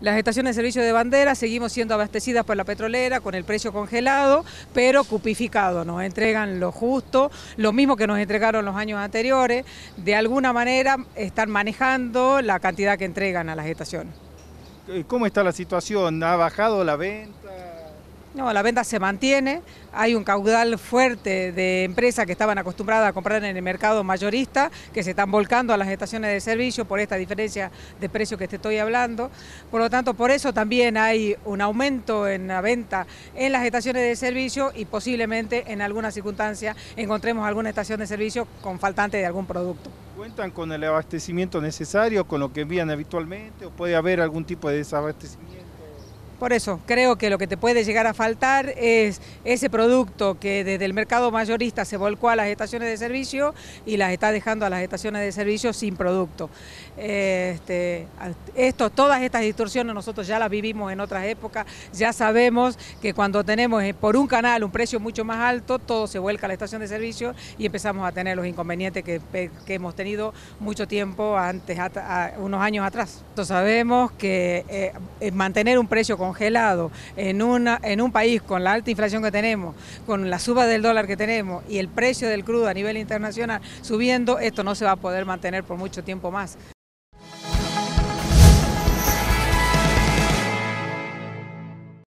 Las estaciones de servicio de bandera seguimos siendo abastecidas por la petrolera con el precio congelado, pero cupificado. Nos entregan lo justo, lo mismo que nos entregaron los años anteriores. De alguna manera están manejando la cantidad que entregan a las estaciones. Eh, ¿Cómo está la situación? ¿Ha bajado la venta? No, la venta se mantiene, hay un caudal fuerte de empresas que estaban acostumbradas a comprar en el mercado mayorista, que se están volcando a las estaciones de servicio por esta diferencia de precio que te estoy hablando. Por lo tanto, por eso también hay un aumento en la venta en las estaciones de servicio y posiblemente en alguna circunstancia encontremos alguna estación de servicio con faltante de algún producto. ¿Cuentan con el abastecimiento necesario, con lo que envían habitualmente o puede haber algún tipo de desabastecimiento? Por eso, creo que lo que te puede llegar a faltar es ese producto que desde el mercado mayorista se volcó a las estaciones de servicio y las está dejando a las estaciones de servicio sin producto. Este, esto, todas estas distorsiones nosotros ya las vivimos en otras épocas, ya sabemos que cuando tenemos eh, por un canal un precio mucho más alto, todo se vuelca a la estación de servicio y empezamos a tener los inconvenientes que, hemos tenido mucho tiempo antes, unos años atrás. Entonces sabemos que eh, eh, mantener un precio con congelado en, una, en un país con la alta inflación que tenemos, con la suba del dólar que tenemos y el precio del crudo a nivel internacional subiendo, esto no se va a poder mantener por mucho tiempo más.